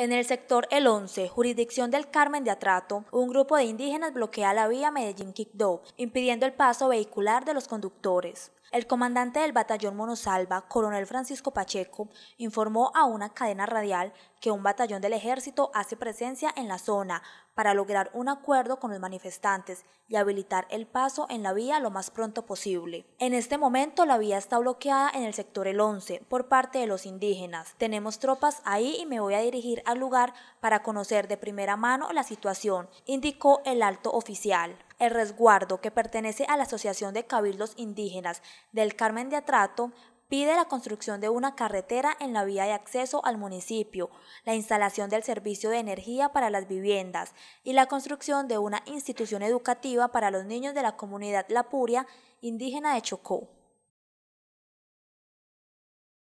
En el sector El 11, jurisdicción del Carmen de Atrato, un grupo de indígenas bloquea la vía Medellín-Quibdó, impidiendo el paso vehicular de los conductores. El comandante del batallón Monosalva, coronel Francisco Pacheco, informó a una cadena radial que un batallón del ejército hace presencia en la zona para lograr un acuerdo con los manifestantes y habilitar el paso en la vía lo más pronto posible. En este momento la vía está bloqueada en el sector El 11 por parte de los indígenas. Tenemos tropas ahí y me voy a dirigir lugar para conocer de primera mano la situación, indicó el alto oficial. El resguardo, que pertenece a la Asociación de Cabildos Indígenas del Carmen de Atrato, pide la construcción de una carretera en la vía de acceso al municipio, la instalación del servicio de energía para las viviendas y la construcción de una institución educativa para los niños de la comunidad lapuria indígena de Chocó.